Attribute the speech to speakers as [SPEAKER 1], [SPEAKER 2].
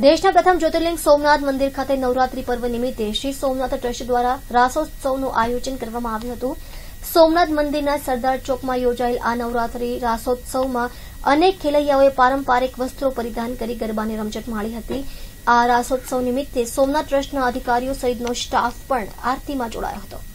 [SPEAKER 1] દેશના પ્રથમ જ્યોતિર્લિંગ સોમનાથ મંદિર ખાતે નવરાત્રી પર્વ નિમિત્તે શ્રી સોમનાથ ટ્રસ્ટ દ્વારા રાસોત્સવનું આયોજન કરવામાં આવ્યું હતું સોમનાથ મંદિરના સરદાર ચોકમાં યોજાયેલ આ નવરાત્રી રાસોત્સવમાં અનેક ખેલૈયાઓએ પારંપારિક વસ્ત્રો પરિધાન કરી ગરબાની રમઝટ માણી હતી આ રાસોત્સવ નિમિત્તે સોમનાથ ટ્રસ્ટના અધિકારીઓ સહિતનો સ્ટાફ પણ આરતીમાં જોડાયો હતો